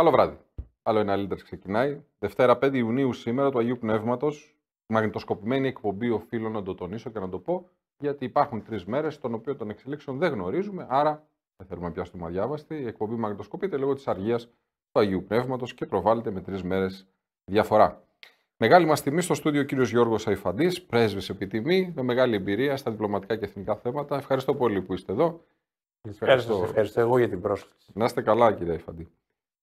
Καλό βράδυ. Άλλο ένα Λίντερς ξεκινάει. Δευτέρα 5 Ιουνίου σήμερα του Αγίου Πνεύματος. Μαγνητοσκοπημένη εκπομπή, οφείλω να το τονίσω και να το πω, γιατί υπάρχουν τρεις μέρες των οποίων των εξελίξεων δεν γνωρίζουμε, άρα δεν θέλουμε να πιάσουμε αδιάβαστη. Η εκπομπή μαγνητοσκοπείται λόγω της αργίας του Αγίου Πνεύματος και προβάλλεται με τρεις μέρες διαφορά. Μεγάλη μας τιμή στο στούδιο κύριος Γιώργος Αϊφαντή, πρέσβη επιτιμή, με μεγάλη εμπειρία στα διπλωματικά και εθνικά θέματα. Ευχαριστώ πολύ που είστε εδώ. Ευχαριστώ, ευχαριστώ εγώ για την πρόσκληση. Να είστε καλά, κύριε Αϊφαντή.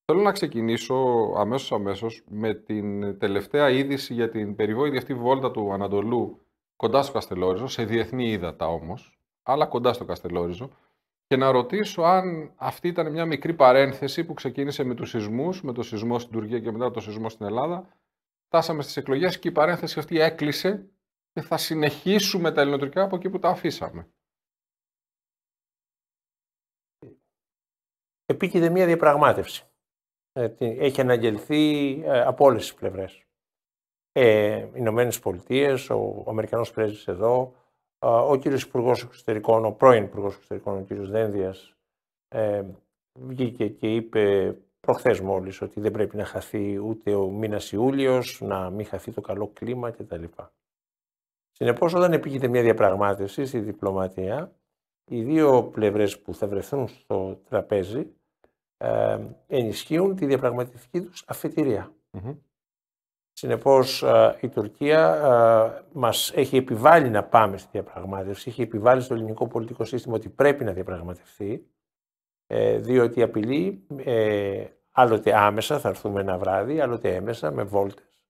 Θέλω να ξεκινήσω αμέσως αμέσως με την τελευταία είδηση για την περιβόητη αυτή βόλτα του Ανατολού κοντά στο Καστελόριζο, σε διεθνή ύδατα όμως, αλλά κοντά στο Καστελόριζο, και να ρωτήσω αν αυτή ήταν μια μικρή παρένθεση που ξεκίνησε με τους σεισμούς, με το σεισμό στην Τουρκία και μετά το σεισμό στην Ελλάδα. Τάσαμε στις εκλογές και η παρένθεση αυτή έκλεισε και θα συνεχίσουμε τα ελληνοτουρκικά από εκεί που τα αφήσαμε. Επίκειται μια διαπραγμάτευση έχει αναγγελθεί ε, από όλες τις πλευρές. Ε, Ηνωμένες Πολιτείες, ο Αμερικανός πρέσβης εδώ, ε, ο κύριος Υπουργός Εξωτερικών, ο πρώην Υπουργός Εξωτερικών, ο κύριος Δένδιας, ε, βγήκε και είπε προχθές μόλις ότι δεν πρέπει να χαθεί ούτε ο μήνας Ιούλιος, να μην χαθεί το καλό κλίμα κτλ. Συνεπώς όταν επήγεται μια διαπραγμάτευση στη διπλωματία, οι δύο πλευρές που θα βρεθούν στο τραπέζι ε, ενισχύουν τη διαπραγματευτική τους αφετηρία. Συνεπώς ε, η Τουρκία ε, μας έχει επιβάλει να πάμε στη διαπραγμάτευση, έχει επιβάλει στο ελληνικό πολιτικό σύστημα ότι πρέπει να διαπραγματευτεί, ε, διότι απειλεί άλλοτε άμεσα, θα έρθουμε ένα βράδυ, άλλοτε έμεσα με βόλτες,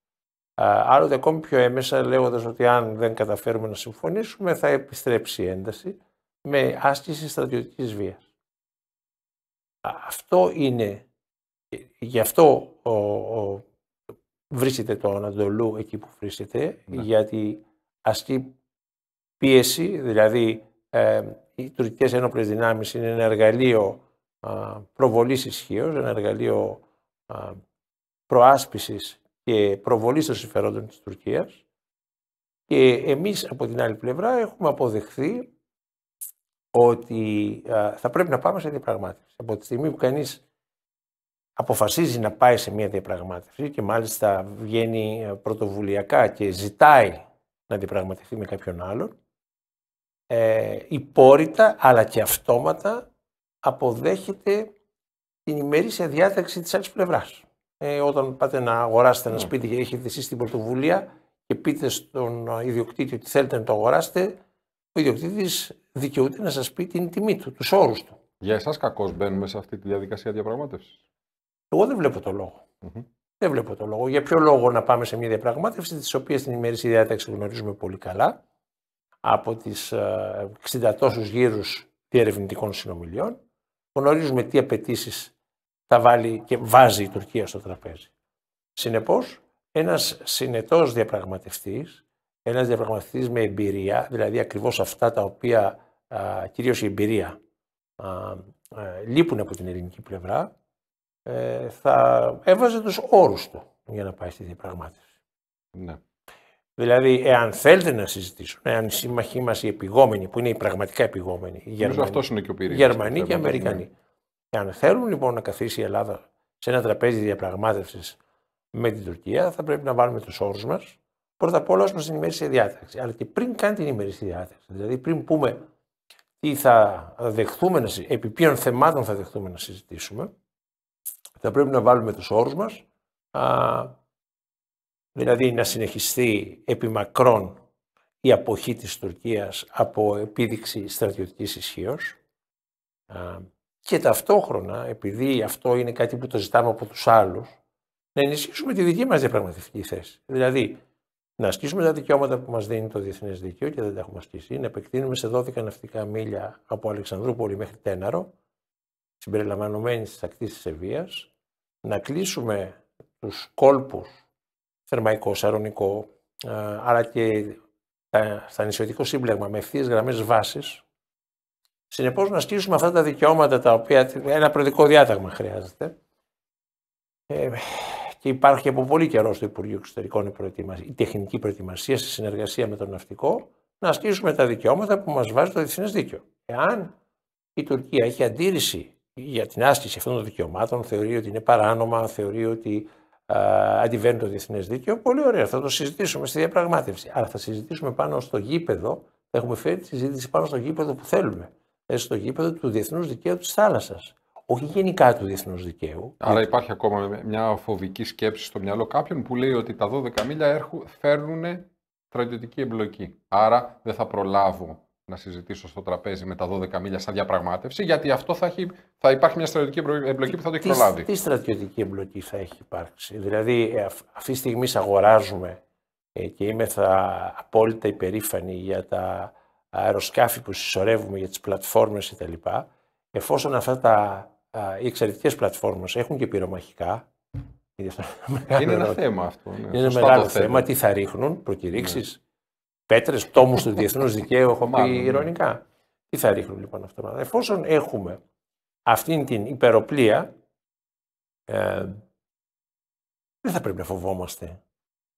άλλοτε ακόμη πιο έμεσα λέγοντας ότι αν δεν καταφέρουμε να συμφωνήσουμε θα επιστρέψει η ένταση με άσκηση στρατιωτικής βίας. Αυτό είναι, ε, γι' αυτό ο, βρίσκεται το Ανατολού εκεί που βρίσκεται, ναι. γιατί ασκεί πίεση, δηλαδή ε, οι τουρκικές ένοπλες δυνάμεις είναι ένα εργαλείο προβολής ισχύως, ένα εργαλείο προάσπισης και προβολής των συμφερόντων της Τουρκίας και εμείς από την άλλη πλευρά έχουμε αποδεχθεί ότι θα πρέπει να πάμε σε διαπραγμάτευση. Από τη στιγμή που κανείς αποφασίζει να πάει σε μια διαπραγμάτευση και μάλιστα βγαίνει ε, πρωτοβουλιακά και ζητάει να διαπραγματευτεί με κάποιον άλλον, ε, υπόρρητα αλλά και αυτόματα αποδέχεται την ημερήσια διάταξη της άλλης πλευράς. Ε, όταν πάτε να αγοράσετε ένα ναι. σπίτι και έχετε εσείς την πρωτοβουλία και πείτε στον ε, ιδιοκτήτη ότι θέλετε να το αγοράσετε, ο ιδιοκτήτης δικαιούται να σας πει την τιμή του, τους όρους του. Για εσάς, κακώ μπαίνουμε σε αυτή τη διαδικασία διαπραγμάτευσης. Εγώ δεν βλέπω το λογο mm Δεν βλέπω το λόγο. Για ποιο λόγο να πάμε σε μια διαπραγμάτευση, τη οποία στην ημερήσια διάταξη γνωρίζουμε πολύ καλά, από τις 60 ε, τόσους γύρους διερευνητικών συνομιλιών. Γνωρίζουμε τι απαιτήσεις θα βάλει και βάζει η Τουρκία στο τραπέζι. Συνεπώς, ένας συνετός διαπραγματευτής ένας διαπραγματευτής με εμπειρία, δηλαδή ακριβώς αυτά τα οποία κυρίως η εμπειρία ε, λείπουν από την ελληνική πλευρά, ε, θα έβαζε τους όρους του για να πάει στη διαπραγμάτευση. Ναι. Δηλαδή, εάν θέλετε να συζητήσουν, εάν οι σύμμαχοί μας οι επιγόμενοι, που είναι οι πραγματικά επιγόμενοι, οι Γερμανοί, αυτός είναι και ο Γερμανοί και, Αμερικανοί, ναι. εάν θέλουν λοιπόν να καθίσει η Ελλάδα σε ένα τραπέζι διαπραγμάτευσης με την Τουρκία, θα πρέπει να βάλουμε τους όρους μας πρώτα απ' όλα ω προ την ημερήσια διάταξη. Αλλά και πριν κάνει την ημερήσια διάταξη, δηλαδή πριν πούμε τι θα δεχθούμε, να, επί ποιων θεμάτων θα δεχθούμε να συζητήσουμε, θα πρέπει να βάλουμε τους όρους μας, δηλαδή να συνεχιστεί επί μακρόν η αποχή της Τουρκίας από επίδειξη στρατιωτικής ισχύως. και ταυτόχρονα, επειδή αυτό είναι κάτι που το ζητάμε από τους άλλους, να ενισχύσουμε τη δική μας διαπραγματευτική θέση. Δηλαδή, να ασκήσουμε τα δικαιώματα που μας δίνει το διεθνές δίκαιο και δεν τα έχουμε ασκήσει, να επεκτείνουμε σε 12 ναυτικά μίλια από Αλεξανδρούπολη μέχρι Τέναρο, συμπεριλαμβανομένης της ακτής της Ευεία, να κλείσουμε τους κόλπους θερμαϊκό, σαρωνικό, αλλά και στα νησιωτικό σύμπλεγμα με ευθείε γραμμές βάσης. Συνεπώς, να ασκήσουμε αυτά τα δικαιώματα τα οποία ένα προεδρικό διάταγμα χρειάζεται. Ε, και υπάρχει από πολύ καιρό στο Υπουργείο Εξωτερικών η, προετοιμασία, η τεχνική προετοιμασία σε συνεργασία με το ναυτικό να ασκήσουμε τα δικαιώματα που μας βάζει το διεθνές δίκαιο. Εάν η Τουρκία έχει αντίρρηση για την άσκηση αυτών των δικαιωμάτων, θεωρεί ότι είναι παράνομα, θεωρεί ότι α, αντιβαίνει το διεθνές δίκαιο, πολύ ωραία, θα το συζητήσουμε στη διαπραγμάτευση. Αλλά θα συζητήσουμε πάνω στο γήπεδο, θα έχουμε φέρει τη συζήτηση πάνω στο γήπεδο που θέλουμε. Ε, στο γήπεδο του διεθνούς δικαίου της θάλασσας όχι γενικά του διεθνούς δικαίου. Άρα υπάρχει ακόμα μια φοβική σκέψη στο μυαλό κάποιων που λέει ότι τα 12 μίλια έρχουν, φέρνουν στρατιωτική εμπλοκή. Άρα δεν θα προλάβω να συζητήσω στο τραπέζι με τα 12 μίλια σαν διαπραγμάτευση, γιατί αυτό θα, έχει, θα υπάρχει μια στρατιωτική εμπλοκή που θα το έχει προλάβει. Τι στρατιωτική εμπλοκή θα έχει υπάρξει. Δηλαδή, ε, αυτή τη στιγμή αγοράζουμε ε, και είμαι θα απόλυτα υπερήφανη για τα αεροσκάφη που συσσωρεύουμε, για τις πλατφόρμες κτλ. Εφόσον αυτά τα οι εξαιρετικές πλατφόρμες έχουν και πυρομαχικά. Είναι ένα θέμα αυτό. Ναι. Είναι ένα μεγάλο θέμα. Τι θα ρίχνουν, προκηρύξεις, ναι. πέτρες, τόμου του διεθνούς δικαίου, έχω πει ναι. ηρωνικά. Τι θα ρίχνουν λοιπόν αυτό. Εφόσον έχουμε αυτή την υπεροπλία, ε, δεν θα πρέπει να φοβόμαστε.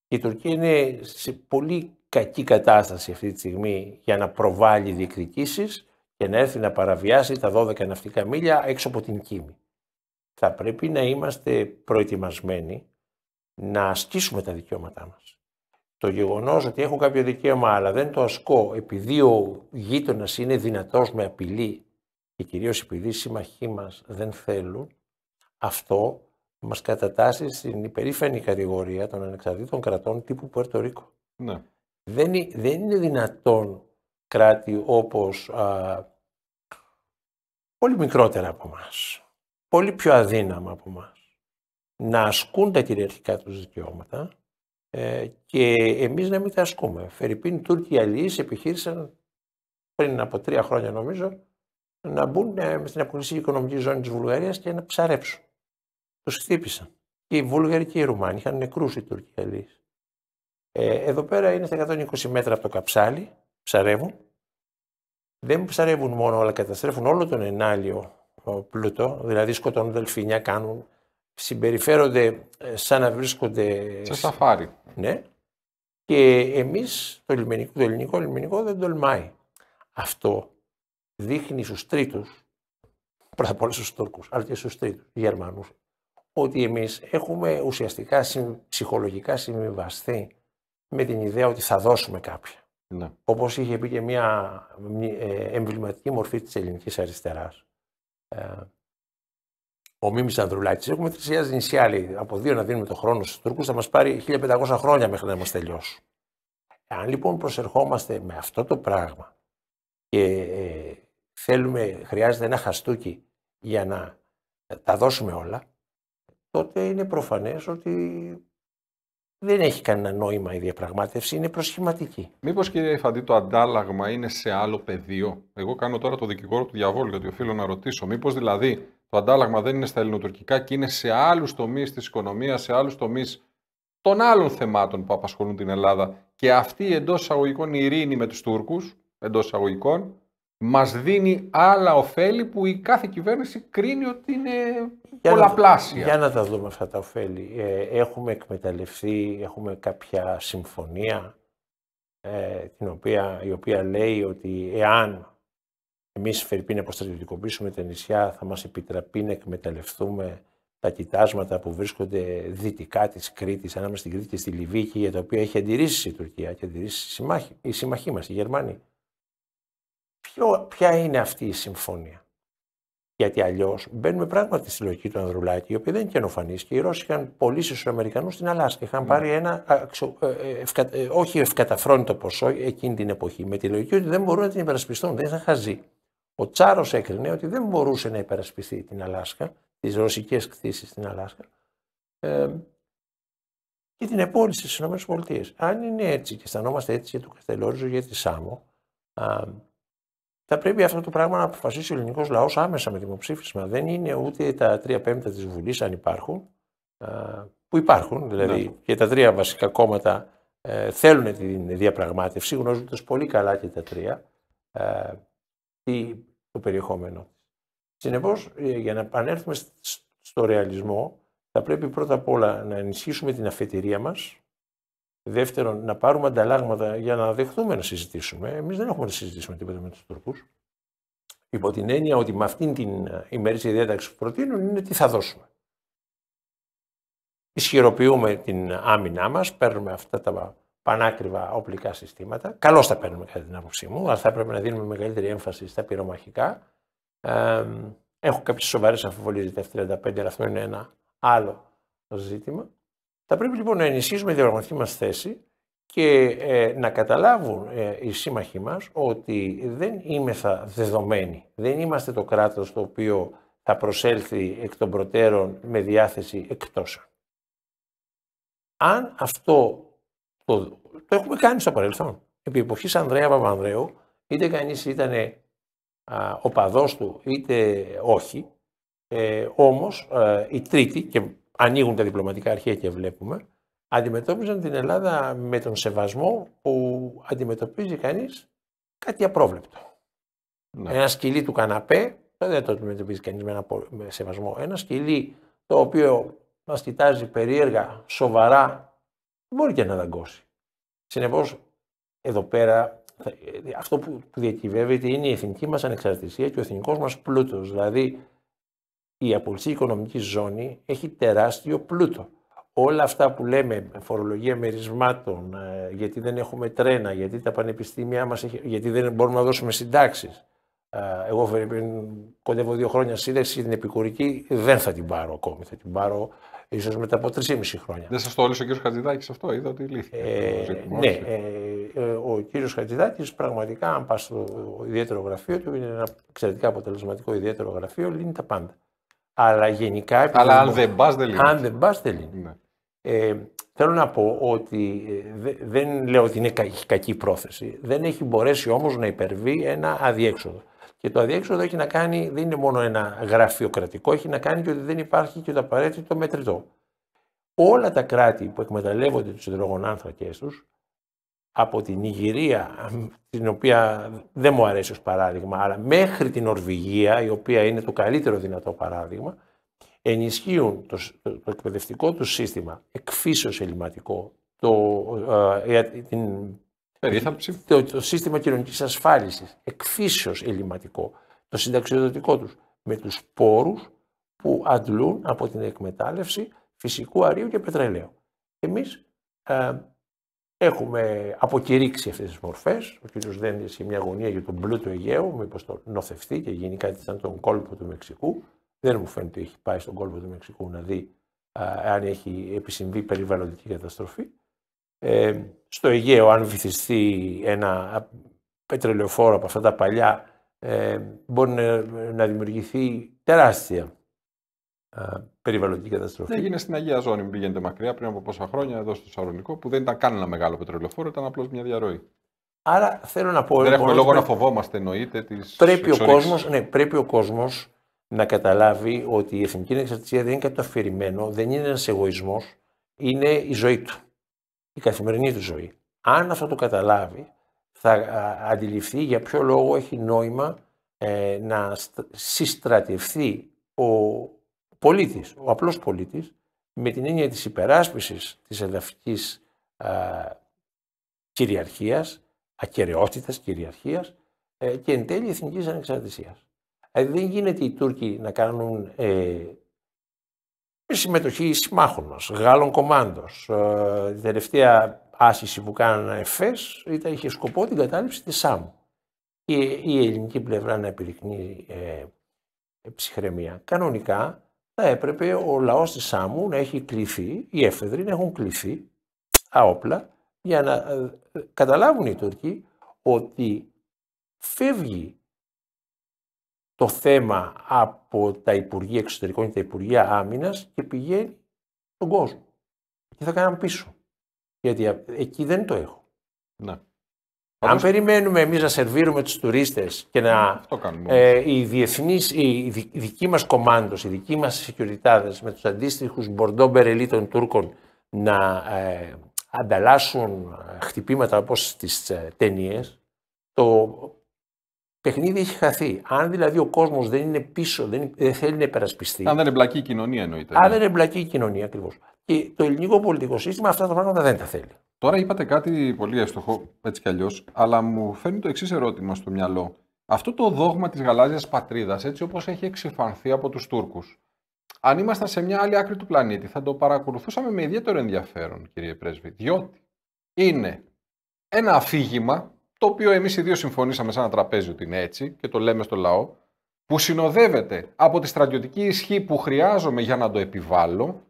Η Τουρκία είναι σε πολύ κακή κατάσταση αυτή τη στιγμή για να προβάλλει διεκδικήσεις και να έρθει να παραβιάσει τα 12 ναυτικά μίλια έξω από την Κίμη. Θα πρέπει να είμαστε προετοιμασμένοι να ασκήσουμε τα δικαιώματά μας. Το γεγονός ότι έχω κάποιο δικαίωμα, αλλά δεν το ασκώ επειδή ο γείτονας είναι δυνατός με απειλή και κυρίως επειδή οι σύμμαχοί μας δεν θέλουν, αυτό μας κατατάσσει στην υπερήφανη κατηγορία των ανεξαρτήτων κρατών τύπου Πουερτορίκο. Ναι. Δεν, δεν είναι δυνατόν κράτη όπως πολύ μικρότερα από εμάς, πολύ πιο αδύναμα από εμάς, να ασκούν τα κυριαρχικά τους δικαιώματα ε, και εμείς να μην τα ασκούμε. Φερρυπίν, Τούρκοι αλληλείς επιχείρησαν πριν από τρία χρόνια νομίζω να μπουν ε, στην αποκλειστική οικονομική ζώνη της Βουλγαρίας και να ψαρέψουν. Τους χτύπησαν. Και οι Βούλγαροι και οι Ρουμάνοι είχαν νεκρούς οι Τούρκοι αλληλείς. Ε, εδώ πέρα είναι στα 120 μέτρα από το καψάλι, ψαρεύουν δεν ψαρεύουν μόνο, αλλά καταστρέφουν όλο τον ενάλιο πλούτο, δηλαδή σκοτώνουν δελφίνια, κάνουν, συμπεριφέρονται ε, σαν να βρίσκονται... Σε σαφάρι. Ναι. Και εμείς το, ελληνικό το ελληνικό λιμενικό δεν τολμάει. Αυτό δείχνει στους τρίτους, πρώτα απ' όλα στους Τούρκους, αλλά και στους τρίτους, Γερμανούς, ότι εμείς έχουμε ουσιαστικά ψυχολογικά συμβιβαστεί με την ιδέα ότι θα δώσουμε κάποια. Ναι. Όπως είχε πει και μια ε, εμβληματική μορφή της ελληνικής αριστεράς. Ε, ο Μίμης Ανδρουλάκης. Έχουμε 3.000 νησιά από δύο να δίνουμε το χρόνο στους Τούρκους, θα μας πάρει 1500 χρόνια μέχρι να μα τελειώσει. Αν λοιπόν προσερχόμαστε με αυτό το πράγμα και ε, θέλουμε, χρειάζεται ένα χαστούκι για να τα δώσουμε όλα, τότε είναι προφανές ότι δεν έχει κανένα νόημα η διαπραγμάτευση, είναι προσχηματική. Μήπως κύριε Φαντή, το αντάλλαγμα είναι σε άλλο πεδίο. Εγώ κάνω τώρα το δικηγόρο του διαβόλου, γιατί οφείλω να ρωτήσω. Μήπως δηλαδή το αντάλλαγμα δεν είναι στα ελληνοτουρκικά και είναι σε άλλους τομείς της οικονομίας, σε άλλους τομείς των άλλων θεμάτων που απασχολούν την Ελλάδα και αυτή εντός εισαγωγικών η ειρήνη με τους Τούρκους, εντός εισαγωγικών, Μας δίνει άλλα ωφέλη που η κάθε κυβέρνηση κρίνει ότι είναι για πολλαπλάσια. για να τα δούμε αυτά τα ωφέλη. Ε, έχουμε εκμεταλλευτεί, έχουμε κάποια συμφωνία ε, την οποία, η οποία λέει ότι εάν εμείς Φερρυπίν αποστρατιωτικοποιήσουμε τα νησιά θα μας επιτραπεί να εκμεταλλευτούμε τα κοιτάσματα που βρίσκονται δυτικά της Κρήτης, ανάμεσα στην Κρήτη και στη Λιβύη, για τα οποία έχει αντιρρήσει η Τουρκία και αντιρρήσει η συμμαχή μας, η Γερμανία ποιο, ποια είναι αυτή η συμφωνία. Γιατί αλλιώς μπαίνουμε πράγματι στη λογική του Ανδρουλάκη, η οποία δεν είναι καινοφανή και οι Ρώσοι είχαν πωλήσει στους Αμερικανούς στην Αλάσκα. Είχαν ναι. πάρει ένα, ε, ε, ε, όχι ευκαταφρόνητο ποσό εκείνη την εποχή, με τη λογική ότι δεν μπορούν να την υπερασπιστούν, δεν είχαν χαζεί. Ο Τσάρος έκρινε ότι δεν μπορούσε να υπερασπιστεί την Αλάσκα, τις ρωσικές κτίσει στην Αλάσκα, ε, και την επόλυσε στις ΗΠΑ. Αν είναι έτσι και αισθανόμαστε έτσι για το Καστελόριζο, για τη Σάμο, α, θα πρέπει αυτό το πράγμα να αποφασίσει ο ελληνικός λαός άμεσα με δημοψήφισμα. Δεν είναι ούτε τα τρία πέμπτα της Βουλής, αν υπάρχουν, που υπάρχουν, δηλαδή ναι. και τα τρία βασικά κόμματα ε, θέλουν την διαπραγμάτευση, γνωρίζοντας πολύ καλά και τα τρία ε, το περιεχόμενο. Συνεπώς, ε, για να επανέλθουμε στο ρεαλισμό, θα πρέπει πρώτα απ' όλα να ενισχύσουμε την αφετηρία μας, Δεύτερον, να πάρουμε ανταλλάγματα για να δεχθούμε να συζητήσουμε. Εμείς δεν έχουμε να συζητήσουμε τίποτα με τους Τούρκους. Υπό την έννοια ότι με αυτήν την ε, ημερήσια διάταξη που προτείνουν είναι τι θα δώσουμε. Ισχυροποιούμε την άμυνά μας, παίρνουμε αυτά τα πανάκριβα οπλικά συστήματα. Καλώς τα παίρνουμε κατά την άποψή μου, αλλά θα έπρεπε να δίνουμε μεγαλύτερη έμφαση στα πυρομαχικά. Ε, έχω κάποιες σοβαρές αμφιβολίε για τα F-35, αλλά αυτό είναι ένα άλλο ζήτημα. Θα πρέπει λοιπόν να ενισχύσουμε τη διαπραγματική μας θέση και ε, να καταλάβουν ε, οι σύμμαχοί μας ότι δεν είμεθα δεδομένοι. Δεν είμαστε το κράτος το οποίο θα προσέλθει εκ των προτέρων με διάθεση εκτός. Αν αυτό το, το έχουμε κάνει στο παρελθόν, επί εποχής Ανδρέα Παπανδρέου, είτε κανείς ήταν ο παδός του είτε όχι, ε, όμως ε, η τρίτη και ανοίγουν τα διπλωματικά αρχεία και βλέπουμε, αντιμετώπιζαν την Ελλάδα με τον σεβασμό που αντιμετωπίζει κανείς κάτι απρόβλεπτο. Ναι. Ένα σκυλί του καναπέ δεν το αντιμετωπίζει κανείς με ένα σεβασμό. Ένα σκυλί το οποίο μας κοιτάζει περίεργα, σοβαρά, μπορεί και να δαγκώσει. Συνεπώς, εδώ πέρα ε, αυτό που διακυβεύεται είναι η εθνική μας ανεξαρτησία και ο εθνικός μας πλούτος. Δηλαδή, η απολυτική οικονομικής ζώνη έχει τεράστιο πλούτο. Όλα αυτά που λέμε φορολογία μερισμάτων, ε, γιατί δεν έχουμε τρένα, γιατί τα πανεπιστήμια μας, έχει, γιατί δεν μπορούμε να δώσουμε συντάξεις. Ε, εγώ πριν κοντεύω δύο χρόνια σύνταξη την επικουρική, δεν θα την πάρω ακόμη. Θα την πάρω ίσως μετά από 3,5 χρόνια. Δεν σας το όλησε ο κύριος Χατζηδάκης αυτό, είδα ότι λύθηκε. Ε, ναι, ε, ο κύριος Χατζηδάκης πραγματικά, αν πας στο ιδιαίτερο γραφείο του, είναι ένα εξαιρετικά αποτελεσματικό ιδιαίτερο γραφείο, λύνει τα πάντα. Αλλά γενικά. Αλλά αν δεν πας, δεν Αν δεν πας, δεν ναι. ε, θέλω να πω ότι ε, δεν λέω ότι είναι κακή πρόθεση. Δεν έχει μπορέσει όμως να υπερβεί ένα αδιέξοδο. Και το αδιέξοδο έχει να κάνει, δεν είναι μόνο ένα γραφειοκρατικό, έχει να κάνει και ότι δεν υπάρχει και το απαραίτητο μετρητό. Όλα τα κράτη που εκμεταλλεύονται τους υδρογονάνθρακές τους από την Ιγυρία, την οποία δεν μου αρέσει ως παράδειγμα, αλλά μέχρι την Ορβηγία, η οποία είναι το καλύτερο δυνατό παράδειγμα, ενισχύουν το, εκπαιδευτικό τους σύστημα, εκφύσεως ελληματικό, το, ε, ε, την, ε, το, το, σύστημα κοινωνικής ασφάλισης, εκφύσεως ελληματικό, το συνταξιοδοτικό τους, με τους πόρους που αντλούν από την εκμετάλλευση φυσικού αρίου και πετρελαίου. Εμείς Έχουμε αποκηρύξει αυτές τις μορφές. Ο κ. Δένδης σε μια γωνία για τον πλούτο Αιγαίου, μήπω το νοθευτεί και γίνει κάτι σαν τον κόλπο του Μεξικού. Δεν μου φαίνεται ότι έχει πάει στον κόλπο του Μεξικού να δει αν έχει επισυμβεί περιβαλλοντική καταστροφή. Ε, στο Αιγαίο, αν βυθιστεί ένα πετρελαιοφόρο από αυτά τα παλιά, ε, μπορεί να, να δημιουργηθεί τεράστια ε, περιβαλλοντική καταστροφή. Έγινε στην Αγία Ζώνη, μην πηγαίνετε μακριά, πριν από πόσα χρόνια, εδώ στο Σαρονικό, που δεν ήταν καν ένα μεγάλο πετρελαιοφόρο, ήταν απλώς μια διαρροή. Άρα θέλω να πω. Δεν έχουμε λόγο να φοβόμαστε, εννοείται, Τις Πρέπει, ο κόσμος, ναι, πρέπει ο κόσμος να καταλάβει ότι η εθνική ανεξαρτησία δεν είναι κάτι αφηρημένο, δεν είναι ένας εγωισμός, είναι η ζωή του. Η καθημερινή του ζωή. Αν αυτό το καταλάβει, θα αντιληφθεί για ποιο λόγο έχει νόημα ε, να συστρατευθεί ο πολίτης, ο απλός πολίτης, με την έννοια της υπεράσπισης της εδαφικής κυριαρχίας, ακαιρεότητας κυριαρχίας ε, και εν τέλει εθνικής ανεξαρτησίας. Δηλαδή δεν γίνεται οι Τούρκοι να κάνουν ε, συμμετοχή συμμάχων μας, Γάλλων κομμάντος. Ε, η τελευταία άσκηση που κάνανε εφές ήταν, είχε σκοπό την κατάληψη της ΣΑΜ. Και η ελληνική πλευρά να επιρρυκνεί ε, ψυχραιμία. Κανονικά θα έπρεπε ο λαός της Σάμου να έχει κληθεί, οι έφεδροι να έχουν κληθεί άοπλα για να ε, ε, καταλάβουν οι Τούρκοι ότι φεύγει το θέμα από τα Υπουργεία Εξωτερικών και τα Υπουργεία Άμυνας και πηγαίνει στον κόσμο. Και θα κάναμε πίσω. Γιατί εκεί δεν το έχω. Να. Αν περιμένουμε εμείς να σερβίρουμε τους τουρίστες και να. Το ε, οι διεθνείς, η δικοί μας κομμάτω, οι δικοί μας security με τους αντίστοιχους μπορντό μπερελί των Τούρκων να ε, ανταλλάσσουν ε, χτυπήματα όπως στι ε, ταινίες, το παιχνίδι έχει χαθεί. Αν δηλαδή ο κόσμος δεν είναι πίσω, δεν, δεν θέλει να υπερασπιστεί. Αν δεν εμπλακεί η κοινωνία εννοείται. Αν ναι. δεν εμπλακεί η κοινωνία ακριβώς. Και το ελληνικό πολιτικό σύστημα αυτά τα πράγματα δεν τα θέλει. Τώρα είπατε κάτι πολύ εύστοχο, έτσι κι αλλιώς, αλλά μου φέρνει το εξής ερώτημα στο μυαλό. Αυτό το δόγμα της γαλάζιας πατρίδας, έτσι όπως έχει εξυφανθεί από τους Τούρκους, αν ήμασταν σε μια άλλη άκρη του πλανήτη, θα το παρακολουθούσαμε με ιδιαίτερο ενδιαφέρον, κύριε Πρέσβη, διότι είναι ένα αφήγημα το οποίο εμείς οι δύο συμφωνήσαμε σε ένα τραπέζι ότι είναι έτσι και το λέμε στο λαό, που συνοδεύεται από τη στρατιωτική ισχύ που χρειάζομαι για να το επιβάλλω,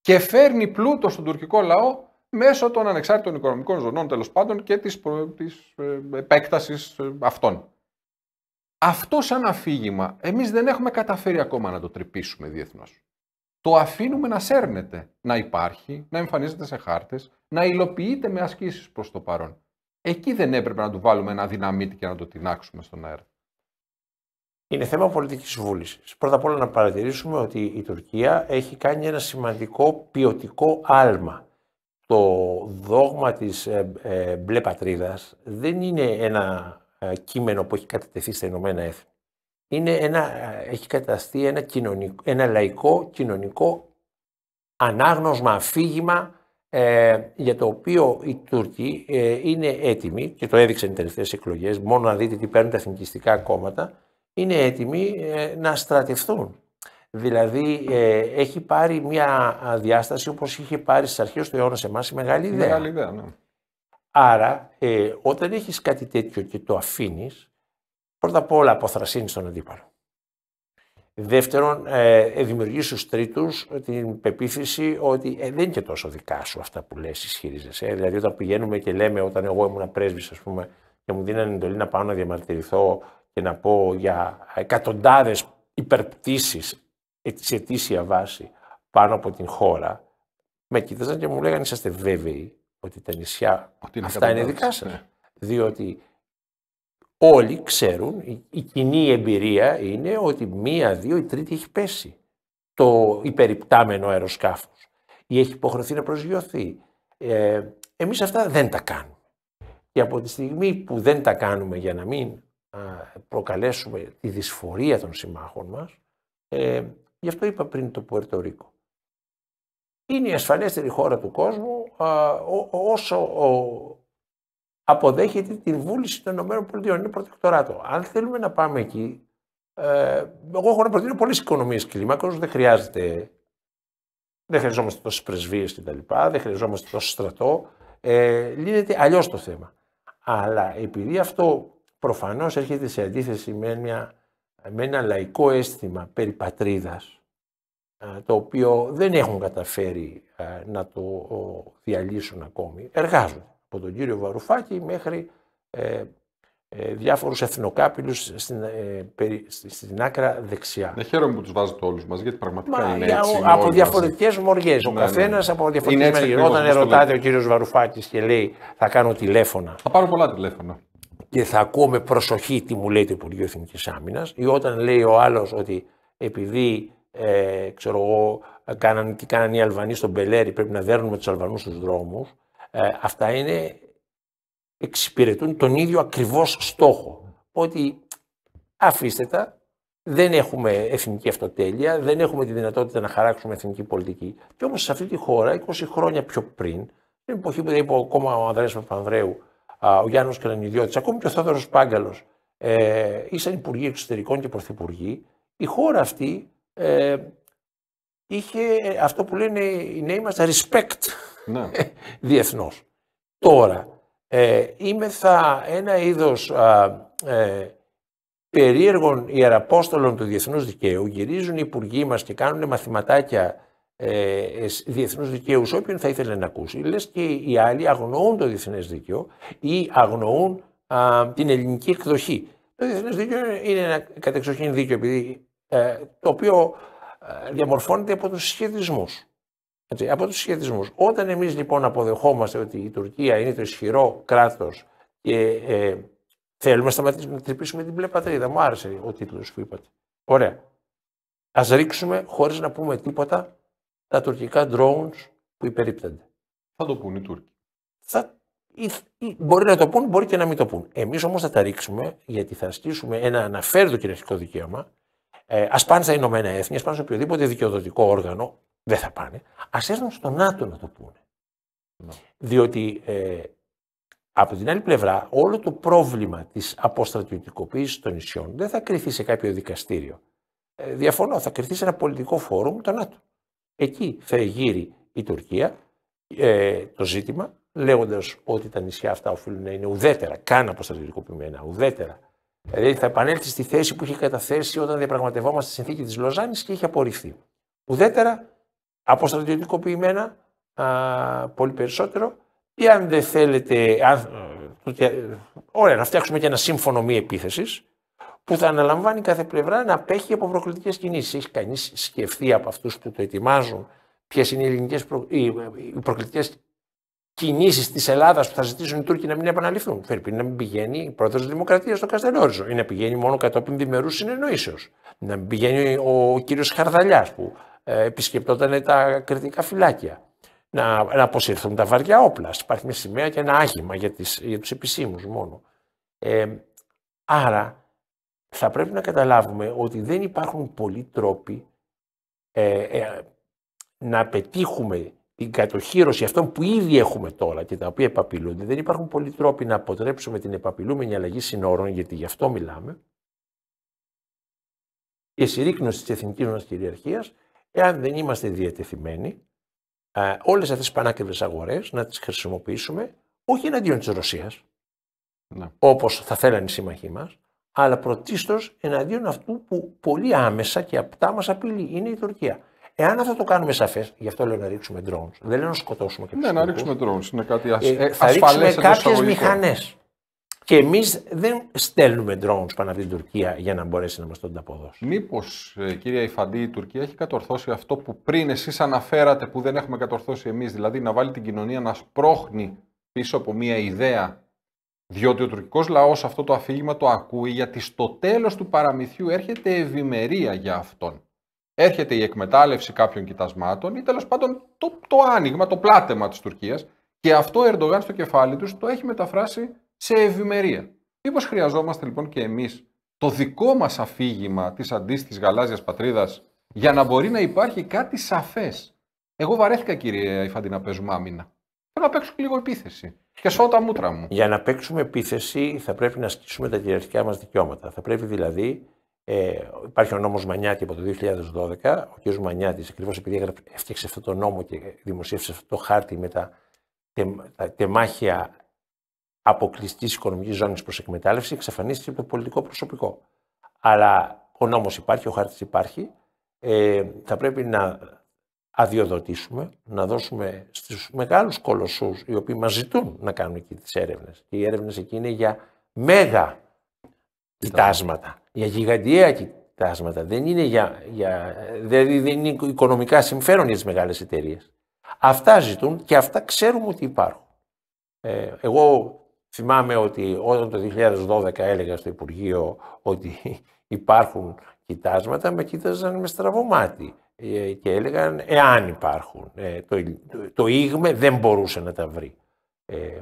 και φέρνει πλούτο στον τουρκικό λαό μέσω των ανεξάρτητων οικονομικών ζωνών τέλος πάντων και της προ... Ε, επέκτασης ε, αυτών. Αυτό σαν αφήγημα εμείς δεν έχουμε καταφέρει ακόμα να το τρυπήσουμε διεθνώς. Το αφήνουμε να σέρνεται, να υπάρχει, να εμφανίζεται σε χάρτες, να υλοποιείται με ασκήσεις προς το παρόν. Εκεί δεν έπρεπε να του βάλουμε ένα δυναμίτη και να το τεινάξουμε στον αέρα. Είναι θέμα πολιτικής βούλησης. Πρώτα απ' όλα να παρατηρήσουμε ότι η Τουρκία έχει κάνει ένα σημαντικό ποιοτικό άλμα. Το δόγμα της ε, ε μπλε πατρίδας δεν είναι ένα ε, κείμενο που έχει κατατεθεί στα Ηνωμένα Έθνη. Είναι ένα, ε, έχει καταστεί ένα, κοινωνικό, ένα λαϊκό κοινωνικό ανάγνωσμα, αφήγημα για το οποίο οι Τούρκοι είναι έτοιμοι και το έδειξαν οι τελευταίες εκλογές, μόνο να δείτε τι παίρνουν τα εθνικιστικά κόμματα, είναι έτοιμοι ε, να στρατευτούν. Δηλαδή ε, έχει πάρει μια διάσταση όπως είχε πάρει στις αρχές του αιώνας σε εμάς η μεγάλη ιδέα. Μεγάλη ιδέα ναι. Άρα ε, όταν έχεις κάτι τέτοιο και το αφήνεις, πρώτα απ' όλα αποθρασύνεις τον αντίπαλο. Δεύτερον, ε, δημιουργείς στους τρίτους την πεποίθηση ότι δεν είναι και τόσο δικά σου αυτά που λες, ισχυρίζεσαι. Ε, δηλαδή όταν πηγαίνουμε και λέμε, όταν εγώ ήμουν πρέσβης ας πούμε και μου δίνανε εντολή να πάω να διαμαρτυρηθώ και να πω για εκατοντάδες υπερπτήσεις σε αιτήσια βάση πάνω από την χώρα, με κοίταζαν και μου λέγανε είσαστε βέβαιοι ότι τα νησιά ότι αυτά είναι δικά σας. Ναι. Διότι όλοι ξέρουν, η, κοινή εμπειρία είναι ότι μία, δύο, η τρίτη έχει πέσει το υπεριπτάμενο αεροσκάφος ή έχει υποχρεωθεί να προσγειωθεί. Ε, εμείς αυτά δεν τα κάνουμε. Και από τη στιγμή που δεν τα κάνουμε για να μην ε, προκαλέσουμε τη δυσφορία των συμμάχων μας. Ε, γι' αυτό είπα πριν το Πουερτορίκο. Είναι η ασφαλέστερη χώρα του κόσμου α, ό, όσο αποδέχεται την βούληση των ΗΠΑ. Είναι προτεκτοράτο. Αν θέλουμε να πάμε εκεί, ε, εγώ έχω να προτείνω πολλές οικονομίες κλίμακα Δεν χρειάζεται. Δεν χρειαζόμαστε τόσες πρεσβείες κτλ. Δεν χρειαζόμαστε τόσο στρατό. Ε, λύνεται αλλιώς το θέμα. Αλλά επειδή αυτό προφανώς έρχεται σε αντίθεση με, μια, με ένα λαϊκό αίσθημα περί πατρίδας, το οποίο δεν έχουν καταφέρει να το διαλύσουν ακόμη. Εργάζονται από τον κύριο Βαρουφάκη μέχρι ε, ε, διάφορους εθνοκάπηλους στην, ε, περι, άκρα δεξιά. Ναι, χαίρομαι που τους βάζετε όλους μας, γιατί πραγματικά Μα, είναι έτσι. Από διαφορετικές μοριές. ο ναι, ναι. καθένας από διαφορετικές μοριές. Όταν ρωτάτε ο κύριος Βαρουφάκης και λέει θα κάνω τηλέφωνα. Θα πάρω πολλά τηλέφωνα και θα ακούω με προσοχή τι μου λέει το Υπουργείο Εθνικής Άμυνας, ή όταν λέει ο άλλος ότι επειδή ε, ξέρω εγώ, κάναν, τι οι Αλβανοί στον Πελέρη, πρέπει να δέρνουμε τους Αλβανούς στους δρόμους. Ε, αυτά είναι, εξυπηρετούν τον ίδιο ακριβώς στόχο. Ότι αφήστε τα, δεν έχουμε εθνική αυτοτέλεια, δεν έχουμε τη δυνατότητα να χαράξουμε εθνική πολιτική. Και όμως σε αυτή τη χώρα, 20 χρόνια πιο πριν, την εποχή που είπε ακόμα ο Ανδρέας Παπανδρέου, ο Γιάννη Κρανιδιώτης, ακόμη και ο Θόδωρος Πάγκαλος, ε, ήσαν υπουργοί εξωτερικών και πρωθυπουργοί, η χώρα αυτή ε, είχε αυτό που λένε οι νέοι μας respect ναι. διεθνώς. Τώρα, ε, είμαι θα ένα είδος ε, περίεργων ιεραπόστολων του διεθνούς δικαίου, γυρίζουν οι υπουργοί μας και κάνουν μαθηματάκια ε, διεθνούς δικαίου, όποιον θα ήθελε να ακούσει. Λες και οι άλλοι αγνοούν το διεθνές δίκαιο ή αγνοούν την ελληνική εκδοχή. Το διεθνές δίκαιο είναι ένα κατεξοχήν δίκαιο, επειδή, ε, το οποίο ε, διαμορφώνεται από τους σχετισμού. από τους σχετισμούς. Όταν εμει λοιπόν αποδεχόμαστε ότι η Τουρκία είναι το ισχυρό κρατο και ε, θέλουμε να σταματήσουμε να τρυπήσουμε την πλεπατρίδα. Μου άρεσε ο τίτλος που είπατε. Ωραία. Ας ρίξουμε χωρίς να πούμε τίποτα τα τουρκικά drones που υπερίπτενται. Θα το πούνε οι Τούρκοι. Θα... Μπορεί να το πούν, μπορεί και να μην το πούν. Εμείς όμως θα τα ρίξουμε γιατί θα ασκήσουμε ένα αναφέρδο κυριαρχικό δικαίωμα. Ε, ας πάνε στα Ηνωμένα Έθνη, ας πάνε σε οποιοδήποτε δικαιοδοτικό όργανο, δεν θα πάνε. Ας έρθουν στο ΝΑΤΟ να το πούνε. Ναι. Διότι ε, από την άλλη πλευρά, όλο το πρόβλημα της αποστρατιωτικοποίησης των νησιών δεν θα κρυθεί σε κάποιο δικαστήριο. Ε, διαφωνώ, θα κρυθεί σε ένα πολιτικό φόρουμ, το ΝΑΤΟ. Εκεί θα εγείρει η Τουρκία ε, το ζήτημα, λέγοντας ότι τα νησιά αυτά οφείλουν να είναι ουδέτερα, καν αποστρατιωτικοποιημένα, ουδέτερα. Δηλαδή θα επανέλθει στη θέση που είχε καταθέσει όταν διαπραγματευόμαστε τη συνθήκη της Λοζάνης και είχε απορριφθεί. Ουδέτερα, αποστρατιωτικοποιημένα, α, πολύ περισσότερο. Ή αν δεν θέλετε. Ε, ωραία, να φτιάξουμε και ένα σύμφωνο μη επίθεσης που θα αναλαμβάνει κάθε πλευρά να απέχει από προκλητικές κινήσεις. Έχει κανείς σκεφτεί από αυτούς που το ετοιμάζουν ποιες είναι οι, ελληνικές προ... οι προκλητικές κινήσεις της Ελλάδας που θα ζητήσουν οι Τούρκοι να μην επαναληφθούν. Φερπίν να μην πηγαίνει η πρόεδρος Δημοκρατίας στο Καστελόριζο ή να πηγαίνει μόνο κατόπιν διμερούς συνεννοήσεως. Να μην πηγαίνει ο, κύριος Χαρδαλιάς που ε, επισκεπτόταν τα κριτικά φυλάκια. Να, να αποσυρθούν τα βαριά όπλα. Υπάρχει μια σημαία και ένα άγημα για, για τους επισήμους μόνο. Ε, άρα θα πρέπει να καταλάβουμε ότι δεν υπάρχουν πολλοί τρόποι ε, ε να πετύχουμε την κατοχήρωση αυτών που ήδη έχουμε τώρα και τα οποία επαπειλούνται. Δεν υπάρχουν πολλοί τρόποι να αποτρέψουμε την επαπειλούμενη αλλαγή συνόρων, γιατί γι' αυτό μιλάμε, η συρρήκνωση της εθνικής μας κυριαρχίας, εάν δεν είμαστε διατεθειμένοι όλε όλες αυτές τις πανάκριβες αγορές να τις χρησιμοποιήσουμε όχι εναντίον της Ρωσίας, ναι. όπως θα θέλανε οι σύμμαχοί μας, αλλά πρωτίστως εναντίον αυτού που πολύ άμεσα και απτά μας απειλεί, είναι η Τουρκία. Εάν αυτό το κάνουμε σαφές, γι' αυτό λέω να ρίξουμε drones, δεν λέω να σκοτώσουμε και Ναι, να ρίξουμε drones, είναι κάτι ασ... ε, Θα ε, ρίξουμε κάποιε μηχανές. Και εμείς δεν στέλνουμε drones πάνω από την Τουρκία για να μπορέσει να μας τον αποδώσει. Μήπως, ε, κύριε Ιφαντή, η Τουρκία έχει κατορθώσει αυτό που πριν εσείς αναφέρατε που δεν έχουμε κατορθώσει εμείς, δηλαδή να βάλει την κοινωνία να σπρώχνει πίσω από μια ιδέα διότι ο τουρκικός λαός αυτό το αφήγημα το ακούει γιατί στο τέλος του παραμυθιού έρχεται ευημερία για αυτόν. Έρχεται η εκμετάλλευση κάποιων κοιτασμάτων ή τέλος πάντων το, το άνοιγμα, το πλάτεμα της Τουρκίας και αυτό ο Ερντογάν στο κεφάλι τους το έχει μεταφράσει σε ευημερία. Μήπως χρειαζόμαστε λοιπόν και εμείς το δικό μας αφήγημα της αντίστοιχης γαλάζιας πατρίδας για να μπορεί να υπάρχει κάτι σαφές. Εγώ βαρέθηκα κύριε Ιφαντή να παίζουμε άμυνα. Θέλω να παίξω λίγο επίθεση. Για να παίξουμε επίθεση θα πρέπει να ασκήσουμε τα κυριαρχικά μας δικαιώματα. Θα πρέπει δηλαδή, ε, υπάρχει ο νόμος Μανιάτη από το 2012, ο κ. Μανιάτης ακριβώς επειδή έφτιαξε αυτό το νόμο και δημοσίευσε αυτό το χάρτη με τα, τε, τα τεμάχια αποκλειστή οικονομικής ζώνης προς εκμετάλλευση, εξαφανίστηκε το πολιτικό προσωπικό. Αλλά ο νόμος υπάρχει, ο χάρτης υπάρχει, ε, θα πρέπει να αδειοδοτήσουμε, να δώσουμε στους μεγάλους κολοσσούς οι οποίοι μας ζητούν να κάνουν εκεί τις έρευνες. Και οι έρευνες εκεί είναι για μέγα κοιτάσματα, για γιγαντιαία κοιτάσματα. Δεν είναι, για, για, δηλαδή δεν είναι οικονομικά συμφέρον για τις μεγάλες εταιρείες. Αυτά ζητούν και αυτά ξέρουμε ότι υπάρχουν. Ε, εγώ θυμάμαι ότι όταν το 2012 έλεγα στο Υπουργείο ότι υπάρχουν κοιτάσματα, με κοίταζαν με στραβό μάτι. Ε, και έλεγαν εάν υπάρχουν. Ε, το, το, το ίγμε δεν μπορούσε να τα βρει. Ε,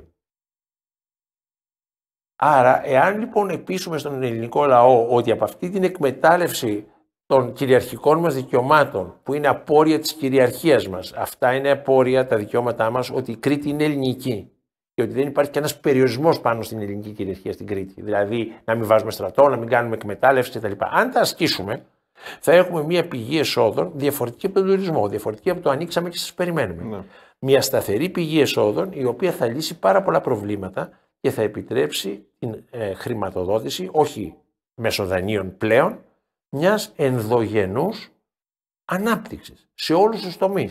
άρα, εάν λοιπόν επίσουμε στον ελληνικό λαό ότι από αυτή την εκμετάλλευση των κυριαρχικών μας δικαιωμάτων, που είναι απόρρια της κυριαρχίας μας, αυτά είναι απόρρια τα δικαιώματά μας, ότι η Κρήτη είναι ελληνική και ότι δεν υπάρχει κανένας περιορισμός πάνω στην ελληνική κυριαρχία στην Κρήτη. Δηλαδή, να μην βάζουμε στρατό, να μην κάνουμε εκμετάλλευση κτλ. Αν τα ασκήσουμε, θα έχουμε μια πηγή εσόδων διαφορετική από τον τουρισμό, διαφορετική από το ανοίξαμε και σας περιμένουμε. Ναι. Μια σταθερή πηγή εσόδων η οποία θα λύσει πάρα πολλά προβλήματα και θα επιτρέψει την ε, χρηματοδότηση, όχι μέσω δανείων πλέον, μιας ενδογενούς ανάπτυξης σε όλους τους τομείς.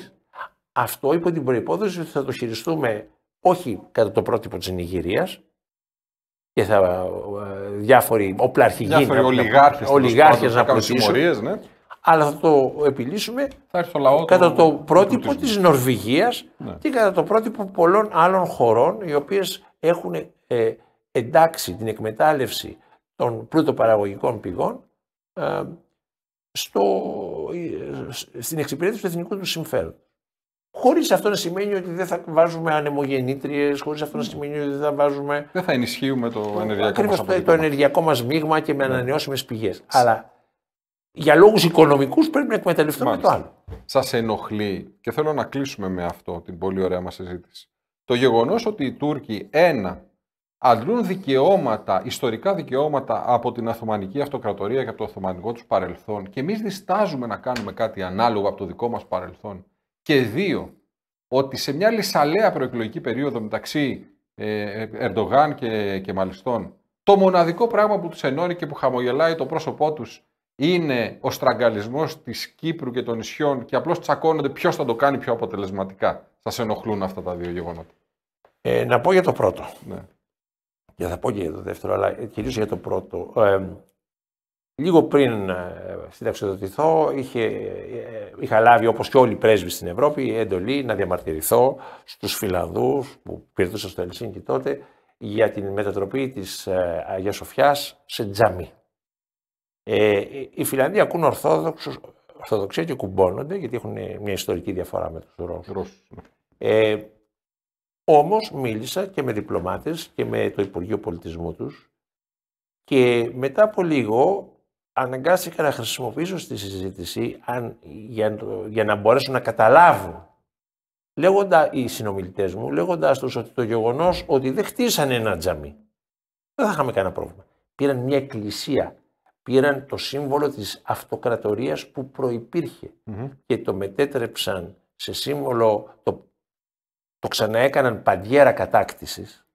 Αυτό υπό την προπόθεση ότι θα το χειριστούμε όχι κατά το πρότυπο της Νιγηρίας, και θα, ε, διάφοροι οπλαρχηγοί, διάφοροι ολιγάρχες, να πλουτίσουν. Ναι. Αλλά θα το επιλύσουμε θα το λαό κατά το, πρότυπο της Νορβηγίας ναι. και κατά το πρότυπο πολλών άλλων χωρών οι οποίες έχουν ε, εντάξει την εκμετάλλευση των πλούτοπαραγωγικών πηγών ε, στο, στην εξυπηρέτηση του εθνικού τους συμφέροντος. Χωρίς αυτό να σημαίνει ότι δεν θα βάζουμε ανεμογεννήτριες, χωρίς αυτό να ναι. σημαίνει ότι δεν θα βάζουμε. Δεν θα ενισχύουμε το, ενεργειακό μας το, το ενεργειακό μας μείγμα και με ναι. ανανεώσιμες πηγές. Αλλά για λόγους οικονομικούς πρέπει να εκμεταλλευτούμε το άλλο. Σας ενοχλεί, και θέλω να κλείσουμε με αυτό την πολύ ωραία μας συζήτηση. Το γεγονός ότι οι Τούρκοι, ένα, αντλούν δικαιώματα, ιστορικά δικαιώματα από την αθωμανική Αυτοκρατορία και από το Οθωμανικό τους παρελθόν, και εμείς διστάζουμε να κάνουμε κάτι ανάλογο από το δικό μας παρελθόν και δύο, ότι σε μια λησαλέα προεκλογική περίοδο μεταξύ ε, ε, Ερντογάν και, και Μαλιστών, το μοναδικό πράγμα που τους ενώνει και που χαμογελάει το πρόσωπό τους είναι ο στραγγαλισμός της Κύπρου και των νησιών και απλώς τσακώνονται ποιος θα το κάνει πιο αποτελεσματικά. Σας ενοχλούν αυτά τα δύο γεγονότα. Ε, να πω για το πρώτο. Ναι. Και θα πω και για το δεύτερο, αλλά κυρίως για το πρώτο. Ε, Λίγο πριν ε, συνταξιοδοτηθώ, είχε, ε, είχα λάβει όπως και όλοι οι πρέσβοι στην Ευρώπη εντολή να διαμαρτυρηθώ στους Φιλανδούς που πυρτούσαν στο Ελσίνκι τότε για την μετατροπή της ε, Αγίας Σοφιάς σε τζαμί. Ε, οι Φιλανδοί ακούν Ορθόδοξους, και κουμπώνονται γιατί έχουν μια ιστορική διαφορά με τους Ρώσους. Ναι. Ε, όμως μίλησα και με διπλωμάτες και με το Υπουργείο Πολιτισμού τους και μετά από λίγο αναγκάστηκα να χρησιμοποιήσω στη συζήτηση αν, για, να μπορέσω να καταλάβω λέγοντα, οι συνομιλητές μου, λέγοντάς τους ότι το γεγονός ότι δεν χτίσανε ένα τζαμί, δεν θα είχαμε κανένα πρόβλημα. Πήραν μια εκκλησία. Πήραν το σύμβολο της αυτοκρατορίας που προυπηρχε και το μετέτρεψαν σε σύμβολο, το, το ξαναέκαναν παντιέρα κατάκτησης.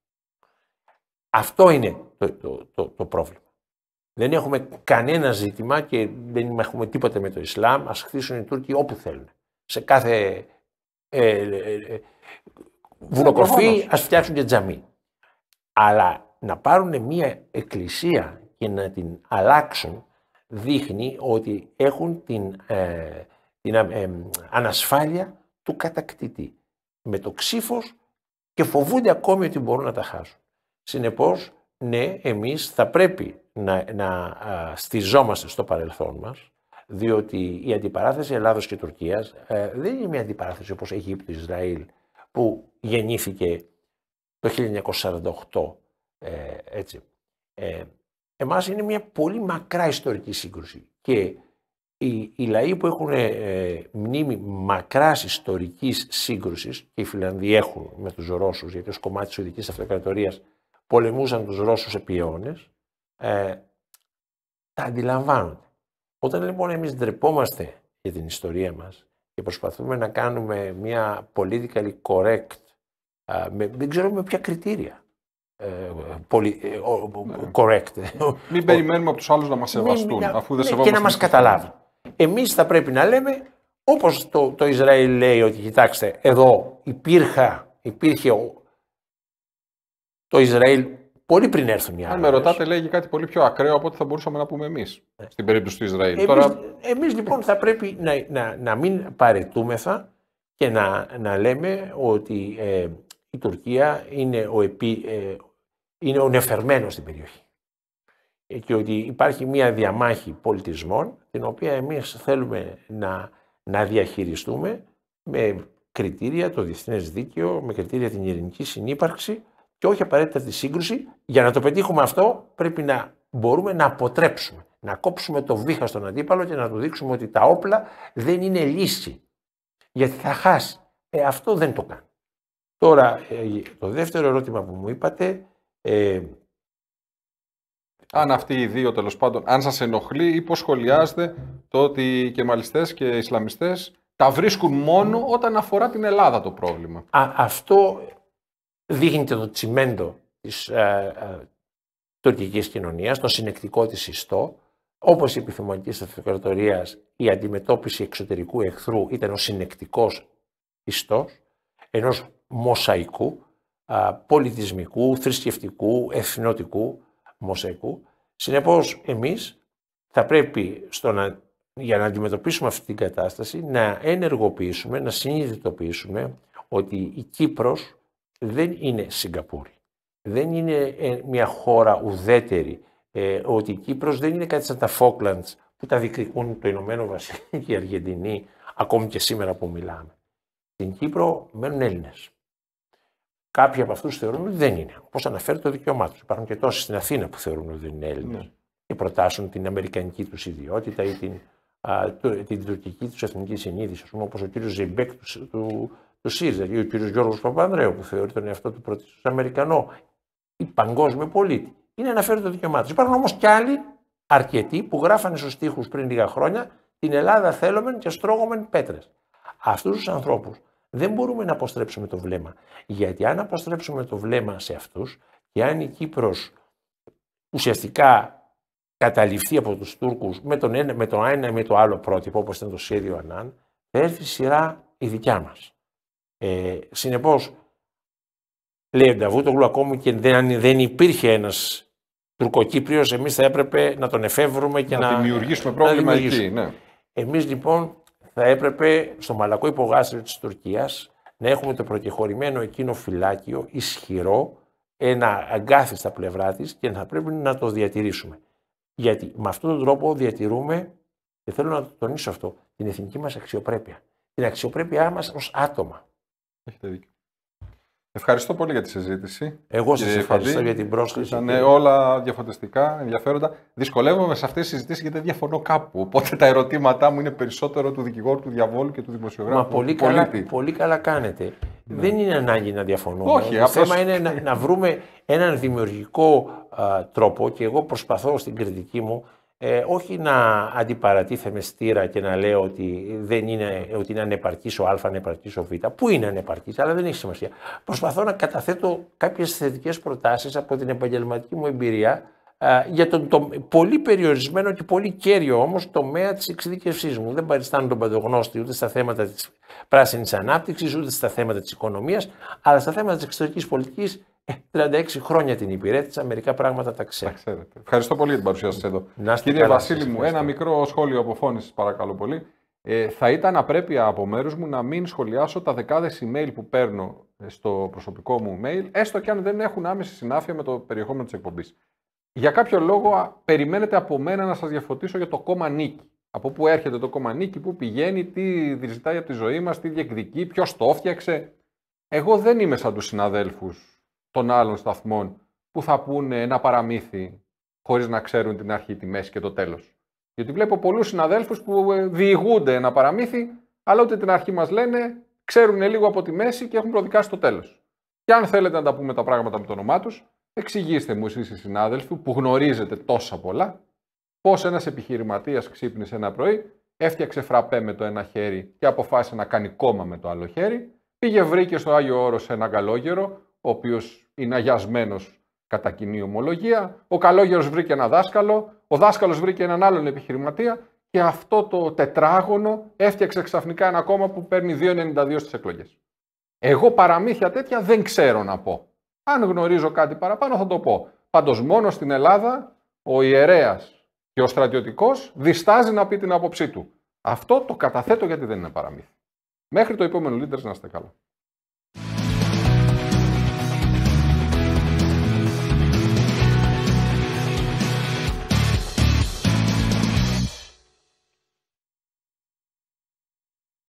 Αυτό είναι το, το, το, το πρόβλημα. Δεν έχουμε κανένα ζήτημα και δεν έχουμε τίποτα με το Ισλάμ. Ας χτίσουν οι Τούρκοι όπου θέλουν. Σε κάθε ε, ε, ε βουνοκορφή ας φτιάξουν και τζαμί. Αλλά να πάρουν μια εκκλησία και να την αλλάξουν δείχνει ότι έχουν την, ε, την ε, ε, ανασφάλεια του κατακτητή με το ξύφος και φοβούνται ακόμη ότι μπορούν να τα χάσουν. Συνεπώς ναι, εμείς θα πρέπει να, να στο παρελθόν μας, διότι η αντιπαράθεση Ελλάδος και Τουρκίας ε, δεν είναι μια αντιπαράθεση όπως Αιγύπτου-Ισραήλ που γεννήθηκε το 1948 ε, έτσι. Ε, εμάς είναι μια πολύ μακρά ιστορική σύγκρουση και οι, οι λαοί που έχουν ε, μνήμη μακράς ιστορικής σύγκρουσης και οι Φιλανδοί έχουν με τους Ρώσους γιατί ως κομμάτι της Ουδικής Αυτοκρατορίας πολεμούσαν τους Ρώσους επί αιώνες, ε, τα αντιλαμβάνονται. Όταν λοιπόν εμείς ντρεπόμαστε για την ιστορία μας και προσπαθούμε να κάνουμε μια politically correct, με, δεν ξέρω με ποια κριτήρια, ε, ε, ναι. correct. Μην περιμένουμε από τους άλλους να μας σεβαστούν, αφού δεν ναι, Και να μα καταλάβουν. Εμείς θα πρέπει να λέμε, όπως το, το Ισραήλ λέει, ότι κοιτάξτε, εδώ υπήρχε το Ισραήλ πολύ πριν έρθουν οι άλλοι. Αν με ρωτάτε, λέγει κάτι πολύ πιο ακραίο από ό,τι θα μπορούσαμε να πούμε εμείς ναι. στην περίπτωση του Ισραήλ. Εμείς Τώρα... εμείς, λοιπόν θα πρέπει να, να, να μην παρετούμεθα και να, να λέμε ότι ε, η Τουρκία είναι ο, επί, ε, είναι ο νεφερμένος στην περιοχή ε, και ότι υπάρχει μια διαμάχη πολιτισμών την οποία εμείς θέλουμε να, να διαχειριστούμε με κριτήρια το διεθνές δίκαιο, με κριτήρια την ειρηνική συνύπαρξη και όχι απαραίτητα τη σύγκρουση. Για να το πετύχουμε αυτό, πρέπει να μπορούμε να αποτρέψουμε, να κόψουμε το βήχα στον αντίπαλο και να του δείξουμε ότι τα όπλα δεν είναι λύση. Γιατί θα χάσει. Ε, αυτό δεν το κάνει. Τώρα, ε, το δεύτερο ερώτημα που μου είπατε. Ε, αν αυτοί οι δύο τέλος πάντων, αν σας ενοχλεί ή πώ σχολιάζετε το ότι οι κεμαλιστέ και οι Ισλαμιστές τα βρίσκουν μόνο όταν αφορά την Ελλάδα το πρόβλημα. αυτό δείχνει το τσιμέντο της ε, ε, τουρκικής κοινωνίας, το συνεκτικό της ιστό, όπως η επιθυμονική αυτοκρατορίας, η αντιμετώπιση εξωτερικού εχθρού ήταν ο συνεκτικός ιστός, ενός μοσαϊκού, πολιτισμικού, θρησκευτικού, εθνοτικού μοσαϊκού. Συνεπώς εμείς θα πρέπει για να αντιμετωπίσουμε αυτή την κατάσταση να ενεργοποιήσουμε, να συνειδητοποιήσουμε ότι η Κύπρος δεν είναι Σιγκαπούρη. Δεν είναι ε, μια χώρα ουδέτερη. Ε, ότι η Κύπρος δεν είναι κάτι σαν τα Φόκλαντς που τα διεκδικούν το Ηνωμένο Βασίλειο και η Αργεντινή, ακόμη και σήμερα που μιλάμε. Στην Κύπρο μένουν Έλληνες. Κάποιοι από αυτούς θεωρούν ότι δεν είναι. όπως αναφέρει το δικαίωμά τους. Υπάρχουν και τόσοι στην Αθήνα που θεωρούν ότι δεν είναι Έλληνες. Ναι. Και προτάσουν την αμερικανική τους ιδιότητα ή την, α, τουρκική τους εθνική συνείδηση. Όπως ο κύριος Ζεμπέκ του του ΣΥΡΙΖΑ ή ο κ. Γιώργος Παπανδρέου, που θεωρεί τον εαυτό του πρωτίστω Αμερικανό ή παγκόσμιο πολίτη, είναι φέρει το δικαίωμά του. Υπάρχουν όμως κι άλλοι αρκετοί που γράφανε στους τοίχου πριν λίγα χρόνια την Ελλάδα θέλουμε και στρώγομεν πέτρες. Αυτούς τους ανθρώπους δεν μπορούμε να αποστρέψουμε το βλέμμα. Γιατί αν αποστρέψουμε το βλέμμα σε αυτούς και αν η Κύπρος ουσιαστικά καταληφθεί από τους Τούρκους με, τον με το ένα ή με το άλλο πρότυπο, όπως ήταν το σχέδιο Ανάν, θα έρθει σειρά η δικιά μας. Ε, συνεπώς, λέει ο Νταβούτογλου, ακόμη και αν δεν υπήρχε ένας Τουρκοκύπριος, εμείς θα έπρεπε να τον εφεύρουμε και να, δημιουργήσουμε πρόβλημα εκεί. Ναι. Εμείς λοιπόν θα έπρεπε στο μαλακό υπογάστριο της Τουρκίας να έχουμε το προκεχωρημένο εκείνο φυλάκιο ισχυρό, ένα αγκάθι στα πλευρά της και θα πρέπει να το διατηρήσουμε. Γιατί με αυτόν τον τρόπο διατηρούμε, και θέλω να το τονίσω αυτό, την εθνική μας αξιοπρέπεια. Την αξιοπρέπειά μας ως άτομα. Ευχαριστώ πολύ για τη συζήτηση. Εγώ σας ευχαριστώ για την πρόσκληση. Ήταν όλα διαφωτιστικά, ενδιαφέροντα. Δυσκολεύομαι σε αυτές τις συζητήσεις γιατί δεν διαφωνώ κάπου. Οπότε τα ερωτήματά μου είναι περισσότερο του δικηγόρου, του διαβόλου και του δημοσιογράφου. Μα πολύ, καλά, πολύ καλά κάνετε. Ναι. Δεν είναι ανάγκη να διαφωνούμε. Το απλώς... θέμα είναι να, βρούμε έναν δημιουργικό τρόπο και εγώ προσπαθώ στην κριτική μου ε, όχι να με στήρα και να λέω ότι, δεν είναι, ότι είναι ανεπαρκής ο Α, ανεπαρκής ο Β, που είναι ανεπαρκής, αλλά δεν έχει σημασία. Προσπαθώ να καταθέτω κάποιες θετικές προτάσεις από την επαγγελματική μου εμπειρία για τον το, πολύ περιορισμένο και πολύ κέριο όμως τομέα της εξειδικευσής μου. Δεν παριστάνω τον παντογνώστη ούτε στα θέματα της πράσινης ανάπτυξης, ούτε στα θέματα της οικονομίας, αλλά στα θέματα της εξωτερικής πολιτικής 36 ε, χρόνια την υπηρέτησα, μερικά πράγματα τα ξέρετε. Ευχαριστώ πολύ για την παρουσία σας εδώ. Να Κύριε καλά, Βασίλη, μου, ένα μικρό σχόλιο αποφώνησης, παρακαλώ πολύ. Ε, θα ήταν απρέπεια από μέρους μου να μην σχολιάσω τα δεκάδες email που παίρνω ε, στο προσωπικό μου email, έστω και αν δεν έχουν άμεση συνάφεια με το περιεχόμενο της εκπομπής. Για κάποιο λόγο, περιμένετε από μένα να σας διαφωτίσω για το κόμμα Νίκη. Από πού έρχεται το κόμμα Νίκη, πού πηγαίνει, τι ζητάει από τη ζωή μας, τι διεκδικεί, ποιος το έφτιαξε. Εγώ δεν είμαι σαν τους συναδέλφους των άλλων σταθμών που θα πούνε ένα παραμύθι χωρίς να ξέρουν την αρχή, τη μέση και το τέλος. Γιατί βλέπω πολλούς συναδέλφους που ε, διηγούνται ένα παραμύθι, αλλά ούτε την αρχή μας λένε, ξέρουν λίγο από τη μέση και έχουν προδικάσει το τέλος. Και αν θέλετε να τα πούμε τα πράγματα με το όνομά τους, εξηγήστε μου εσείς οι συνάδελφοι που γνωρίζετε τόσα πολλά, πώς ένας επιχειρηματίας ξύπνησε ένα πρωί, έφτιαξε φραπέ με το ένα χέρι και αποφάσισε να κάνει κόμμα με το άλλο χέρι, πήγε βρήκε στο Άγιο Όρος σε ένα καλόγερο, ο οποίος είναι αγιασμένος κατά κοινή ομολογία. Ο καλόγερος βρήκε ένα δάσκαλο, ο δάσκαλος βρήκε έναν άλλον επιχειρηματία και αυτό το τετράγωνο έφτιαξε ξαφνικά ένα κόμμα που παίρνει 2,92 στις εκλογές. Εγώ παραμύθια τέτοια δεν ξέρω να πω. Αν γνωρίζω κάτι παραπάνω θα το πω. Πάντως μόνο στην Ελλάδα ο ιερέας και ο στρατιωτικός διστάζει να πει την άποψή του. Αυτό το καταθέτω γιατί δεν είναι παραμύθι. Μέχρι το επόμενο Leaders να είστε καλά.